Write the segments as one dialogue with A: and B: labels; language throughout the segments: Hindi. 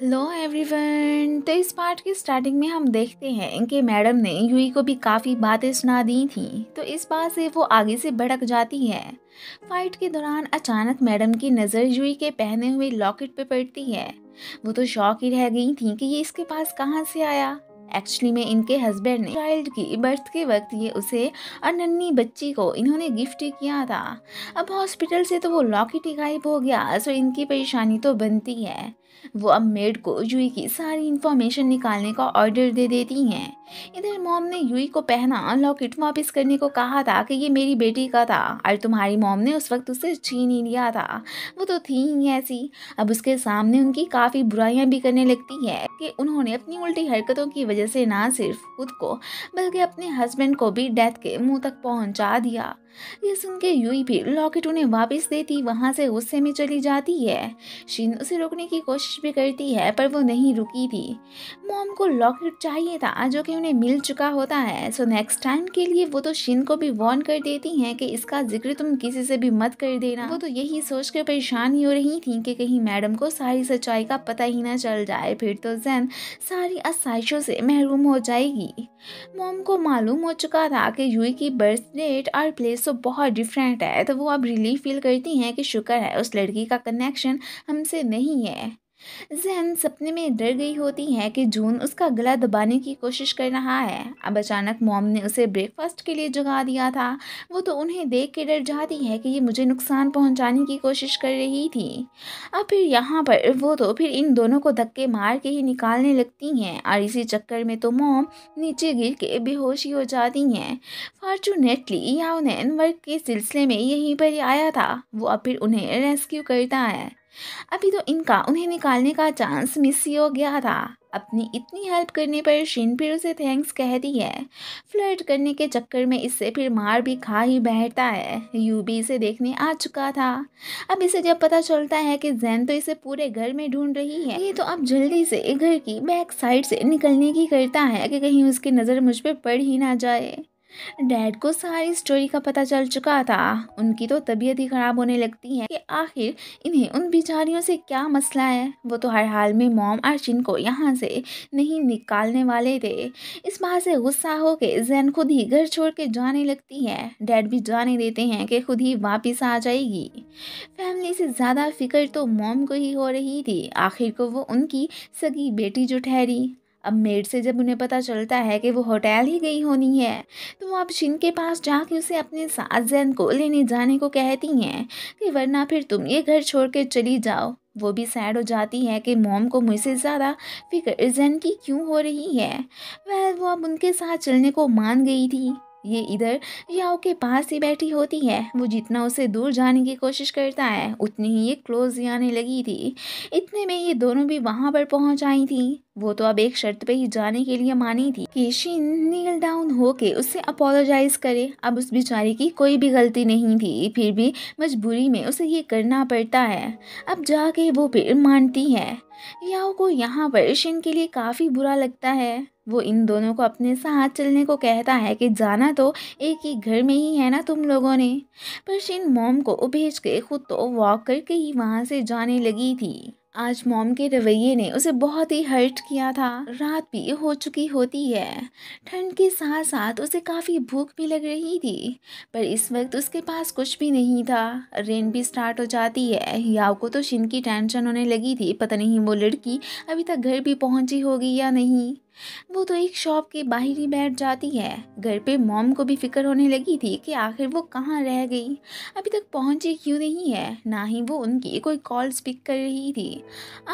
A: हेलो एवरीवन तो इस पार्ट के स्टार्टिंग में हम देखते हैं कि मैडम ने यूई को भी काफ़ी बातें सुना दी थी तो इस बात से वो आगे से भड़क जाती है फाइट के दौरान अचानक मैडम की नज़र यूई के पहने हुए लॉकेट पे पड़ती है वो तो शौक ही रह गई थी कि ये इसके पास कहाँ से आया एक्चुअली में इनके हस्बैंड ने चाइल्ड की बर्थ के वक्त ये उसे और बच्ची को इन्होंने गिफ्ट किया था अब हॉस्पिटल से तो वो लॉकेट ही गायब हो गया सो इनकी परेशानी तो बनती है वो अब मेड को जुई की सारी इन्फॉर्मेशन निकालने का ऑर्डर दे देती हैं इधर मॉम ने यूई को पहना लॉकेट वापस करने को कहा था कि ये मेरी बेटी का था और तुम्हारी मॉम ने उस वक्त उसे छीन ही लिया था वो तो थी ही ऐसी अब उसके सामने उनकी काफ़ी बुराइयाँ भी करने लगती है कि उन्होंने अपनी उल्टी हरकतों की वजह से ना सिर्फ खुद को बल्कि अपने हस्बैंड को भी डेथ के मुँह तक पहुँचा दिया ये सुन के युई भी लॉकेट उन्हें वापस देती वहां से गुस्से में चली जाती है शिन उसे रोकने की कोशिश भी करती है पर वो नहीं रुकी थी मॉम को लॉकेट चाहिए था जो कि उन्हें मिल चुका होता है सो नेक्स्ट टाइम के लिए वो तो शिन को भी वार्न कर देती हैं कि इसका जिक्र तुम किसी से भी मत कर देना वो तो यही सोच कर परेशान ही हो रही थी कि कहीं मैडम को सारी सच्चाई का पता ही ना चल जाए फिर तो जैन सारी आसाइशों से महरूम हो जाएगी मॉम को मालूम हो चुका था कि यूई की बर्थ डेट और प्लेस सो बहुत डिफरेंट है तो वो अब रिलीफ फील करती हैं कि शुक्र है उस लड़की का कनेक्शन हमसे नहीं है जहन सपने में डर गई होती है कि जून उसका गला दबाने की कोशिश कर रहा है अब अचानक मॉम ने उसे ब्रेकफास्ट के लिए जगा दिया था वो तो उन्हें देख के डर जाती है कि ये मुझे नुकसान पहुंचाने की कोशिश कर रही थी अब फिर यहाँ पर वो तो फिर इन दोनों को धक्के मार के ही निकालने लगती हैं और इसी चक्कर में तो मॉम नीचे गिर के बेहोशी हो जाती हैं फॉर्चुनेटली उन्हें वर्क के सिलसिले में यहीं पर आया था वो अब फिर उन्हें रेस्क्यू करता है अभी तो इनका उन्हें निकालने का चांस मिस ही हो गया था अपनी इतनी हेल्प करने पर शिन फिर उसे थैंक्स कहती है फ्लर्ट करने के चक्कर में इससे फिर मार भी खा ही बैठता है यू भी इसे देखने आ चुका था अब इसे जब पता चलता है कि जैन तो इसे पूरे घर में ढूंढ रही है ये तो अब जल्दी से घर की बैक साइड से निकलने की करता है कि कहीं उसकी नज़र मुझ पर पड़ ही ना जाए डैड को सारी स्टोरी का पता चल चुका था उनकी तो तबीयत ही खराब होने लगती है कि आखिर इन्हें उन बिचारियों से क्या मसला है वो तो हर हाल में मोम अर्चिन को यहाँ से नहीं निकालने वाले थे इस बात से गुस्सा के जैन खुद ही घर छोड़ के जाने लगती है डैड भी जाने देते हैं कि खुद ही वापस आ जाएगी फैमिली से ज़्यादा फिक्र तो मोम को ही हो रही थी आखिर को वो उनकी सगी बेटी जो ठहरी अब मेड से जब उन्हें पता चलता है कि वो होटल ही गई होनी है तो वो अब शिन के पास जाके उसे अपने साथ जैन को लेने जाने को कहती हैं कि वरना फिर तुम ये घर छोड़ कर चली जाओ वो भी सैड हो जाती है कि मोम को मुझसे ज़्यादा फिक्र जैन की क्यों हो रही है वह वो अब उनके साथ चलने को मान गई थी ये इधर याओ के पास ही बैठी होती है वो जितना उसे दूर जाने की कोशिश करता है उतनी ही ये क्लोज आने लगी थी इतने में ये दोनों भी वहाँ पर पहुँच आई थी वो तो अब एक शर्त पे ही जाने के लिए मानी थी कि शीन नील डाउन होके उससे अपोलोजाइज करे अब उस बेचारे की कोई भी गलती नहीं थी फिर भी मजबूरी में उसे ये करना पड़ता है अब जाके वो फिर मानती है याओ को यहाँ पर शिन के लिए काफ़ी बुरा लगता है वो इन दोनों को अपने साथ चलने को कहता है कि जाना तो एक ही घर में ही है ना तुम लोगों ने पर शिन मोम को भेज के खुद तो वॉक करके ही वहाँ से जाने लगी थी आज मॉम के रवैये ने उसे बहुत ही हर्ट किया था रात भी हो चुकी होती है ठंड के साथ साथ उसे काफ़ी भूख भी लग रही थी पर इस वक्त उसके पास कुछ भी नहीं था रेन भी स्टार्ट हो जाती है याव को तो शिन की टेंशन होने लगी थी पता नहीं वो लड़की अभी तक घर भी पहुंची होगी या नहीं वो तो एक शॉप के बाहर ही बैठ जाती है घर पे मॉम को भी फिक्र होने लगी थी कि आखिर वो कहाँ रह गई अभी तक पहुँची क्यों नहीं है ना ही वो उनकी कोई कॉल्स पिक कर रही थी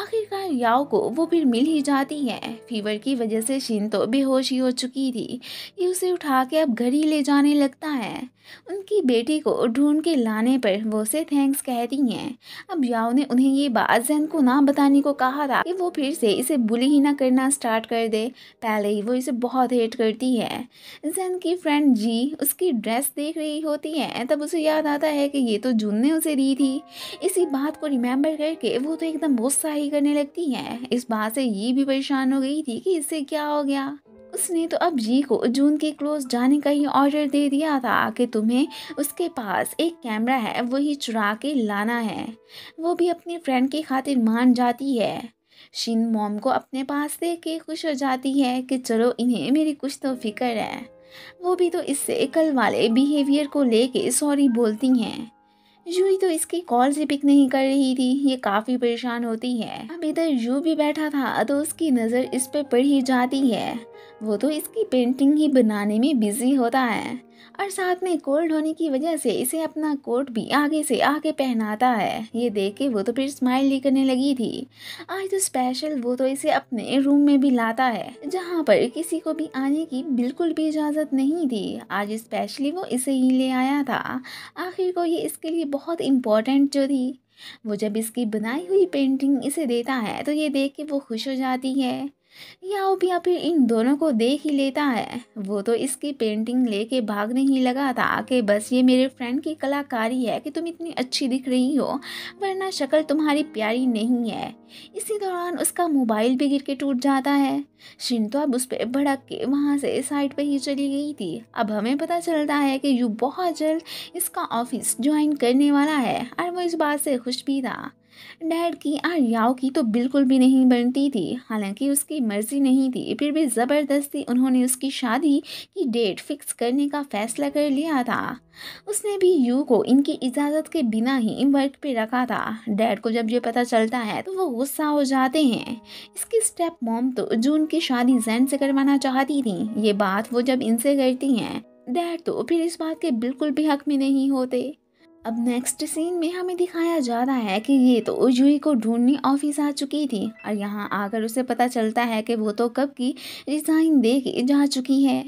A: आखिरकार याओ को वो फिर मिल ही जाती है फीवर की वजह से शीन तो बेहोश ही हो चुकी थी ये उसे उठा के अब घर ही ले जाने लगता है उनकी बेटी को ढूंढ के लाने पर वो उसे थैंक्स कहती हैं अब याओ ने उन्हें ये बात जैन को ना बताने को कहा था कि वो फिर से इसे बुली ही ना करना स्टार्ट कर दे पहले ही वो इसे बहुत हेट करती है जैन की फ्रेंड जी उसकी ड्रेस देख रही होती है तब उसे याद आता है कि ये तो जून ने उसे दी थी इसी बात को रिमेंबर करके वो तो एकदम गुस्सा ही करने लगती है इस बात से ये भी परेशान हो गई थी कि इससे क्या हो गया उसने तो अब जी को जून के क्लोज जाने का ही ऑर्डर दे दिया था कि तुम्हें उसके पास एक कैमरा है वही चुरा के लाना है वो भी अपने फ्रेंड की खातिर मान जाती है शिन मोम को अपने पास देख के खुश हो जाती है कि चलो इन्हें मेरी कुछ तो फिक्र है वो भी तो इससे कल वाले बिहेवियर को लेके सॉरी बोलती हैं जूही तो इसके कॉल से पिक नहीं कर रही थी ये काफी परेशान होती है अब इधर यू भी बैठा था तो उसकी नजर इस पे पड़ ही जाती है वो तो इसकी पेंटिंग ही बनाने में बिजी होता है और साथ में कोल्ड होने की वजह से इसे अपना कोट भी आगे से आगे पहनाता है ये देख के वो तो फिर स्माइल ही करने लगी थी आज तो स्पेशल वो तो इसे अपने रूम में भी लाता है जहाँ पर किसी को भी आने की बिल्कुल भी इजाज़त नहीं थी आज स्पेशली वो इसे ही ले आया था आखिर को ये इसके लिए बहुत इम्पोर्टेंट जो थी वो जब इसकी बनाई हुई पेंटिंग इसे देता है तो ये देख के वो खुश हो जाती है या वो भी फिर इन दोनों को देख ही लेता है वो तो इसकी पेंटिंग लेके भागने ही लगा था कि बस ये मेरे फ्रेंड की कलाकारी है कि तुम इतनी अच्छी दिख रही हो वरना शक्ल तुम्हारी प्यारी नहीं है इसी दौरान उसका मोबाइल भी गिर के टूट जाता है शिन तो अब उस पर भड़क के वहाँ से साइड पर ही चली गई थी अब हमें पता चलता है कि यू बहुत जल्द इसका ऑफिस ज्वाइन करने वाला है और वो इस बात से खुश भी था डैड की और याओ की तो बिल्कुल भी नहीं बनती थी हालांकि उसकी मर्जी नहीं थी फिर भी ज़बरदस्ती उन्होंने उसकी शादी की डेट फिक्स करने का फैसला कर लिया था उसने भी यू को इनकी इजाज़त के बिना ही वर्क पे रखा था डैड को जब ये पता चलता है तो वो गुस्सा हो जाते हैं इसकी स्टेप मॉम तो जून की शादी जैन से करवाना चाहती थी ये बात वो जब इनसे करती हैं डैड तो फिर इस बात के बिल्कुल भी हक में नहीं होते अब नेक्स्ट सीन में हमें दिखाया जा रहा है कि ये तो उजुई को ढूंढने ऑफिस आ चुकी थी और यहाँ आकर उसे पता चलता है कि वो तो कब की रिजाइन दे के जा चुकी है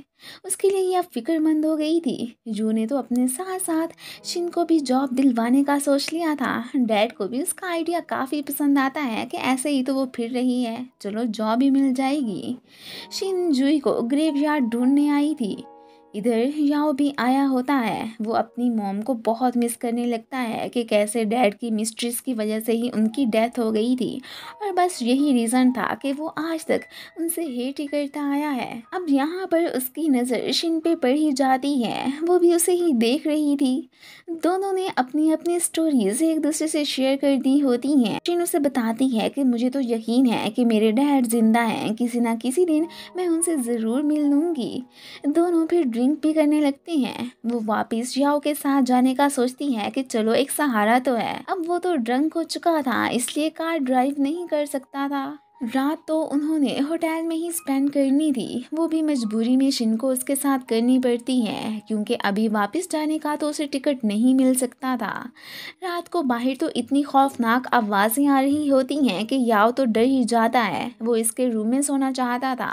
A: उसके लिए यह फिक्रमंद हो गई थी जू ने तो अपने साथ साथ शिन को भी जॉब दिलवाने का सोच लिया था डैड को भी उसका आइडिया काफ़ी पसंद आता है कि ऐसे ही तो वो फिर रही है चलो जॉब ही मिल जाएगी शिन जूई को ग्रेवयार्ड ढूंढने आई थी इधर याओ भी आया होता है वो अपनी मोम को बहुत मिस करने लगता है कि कैसे डैड की मिस्ट्रेस की वजह से ही उनकी डेथ हो गई थी और बस यही रीज़न था कि वो आज तक उनसे हेट ही करता आया है अब यहाँ पर उसकी नज़र शिन पे पड़ ही जाती है वो भी उसे ही देख रही थी दोनों ने अपनी अपनी स्टोरीज एक दूसरे से शेयर कर दी होती हैं शिन उसे बताती है कि मुझे तो यकीन है कि मेरे डैड जिंदा हैं किसी ना किसी दिन मैं उनसे ज़रूर मिल लूँगी दोनों फिर ड्रिंक भी करने लगती हैं वो वापस याओ के साथ जाने का सोचती है कि चलो एक सहारा तो है अब वो तो ड्रंक हो चुका था इसलिए कार ड्राइव नहीं कर सकता था रात तो उन्होंने होटल में ही स्पेंड करनी थी वो भी मजबूरी में शिन को उसके साथ करनी पड़ती है क्योंकि अभी वापस जाने का तो उसे टिकट नहीं मिल सकता था रात को बाहर तो इतनी खौफनाक आवाज़ें आ रही होती हैं कि याओ तो डर ही जाता है वो इसके रूम में सोना चाहता था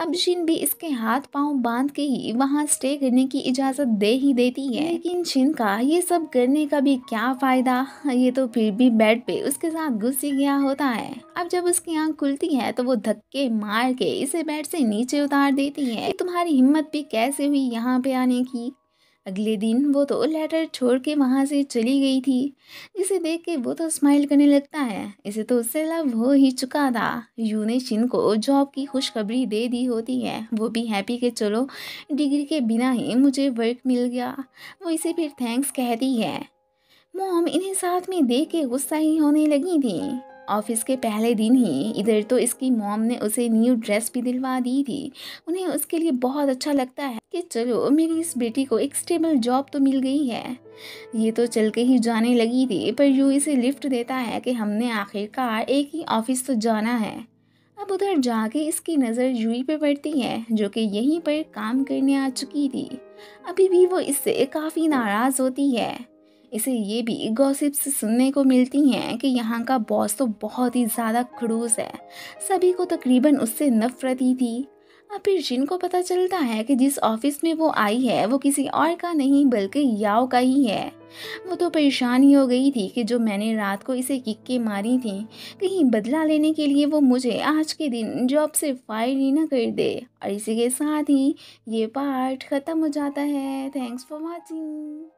A: अब शिन भी इसके हाथ पाँव बांध के ही वहाँ स्टे करने की इजाज़त दे ही देती है लेकिन शिन का ये सब करने का भी क्या फ़ायदा ये तो फिर भी बेड पर उसके साथ घुस ही गया होता है अब जब उसकी आँख खुलती है तो वो धक्के मार के इसे बेड से नीचे उतार देती है तो तुम्हारी हिम्मत भी कैसे हुई यहाँ पे आने की अगले दिन वो तो लेटर छोड़ के वहाँ से चली गई थी जिसे देख के वो तो स्माइल करने लगता है इसे तो उससे लव हो ही चुका था यू ने शिन को जॉब की खुशखबरी दे दी होती है वो भी हैप्पी के चलो डिग्री के बिना ही मुझे वर्क मिल गया वो इसे फिर थैंक्स कहती है मोम इन्हें साथ में देख के गुस्सा ही होने लगी थी ऑफिस के पहले दिन ही इधर तो इसकी मॉम ने उसे न्यू ड्रेस भी दिलवा दी थी उन्हें उसके लिए बहुत अच्छा लगता है कि चलो मेरी इस बेटी को एक स्टेबल जॉब तो मिल गई है ये तो चल के ही जाने लगी थी पर यू इसे लिफ्ट देता है कि हमने आखिरकार एक ही ऑफिस तो जाना है अब उधर जाके इसकी नज़र जूही पे पड़ती है जो कि यहीं पर काम करने आ चुकी थी अभी भी वो इससे काफ़ी नाराज़ होती है इसे ये भी गॉसिप्स सुनने को मिलती हैं कि यहाँ का बॉस तो बहुत ही ज़्यादा खड़ूस है सभी को तकरीबन उससे नफरत ही थी अब फिर जिन को पता चलता है कि जिस ऑफिस में वो आई है वो किसी और का नहीं बल्कि याओ का ही है वो तो परेशान ही हो गई थी कि जो मैंने रात को इसे किक्के मारी थी कहीं बदला लेने के लिए वो मुझे आज के दिन जॉब से फायर ही ना कर दे और इसी के साथ ही ये पार्ट ख़त्म हो जाता है थैंक्स फॉर वॉचिंग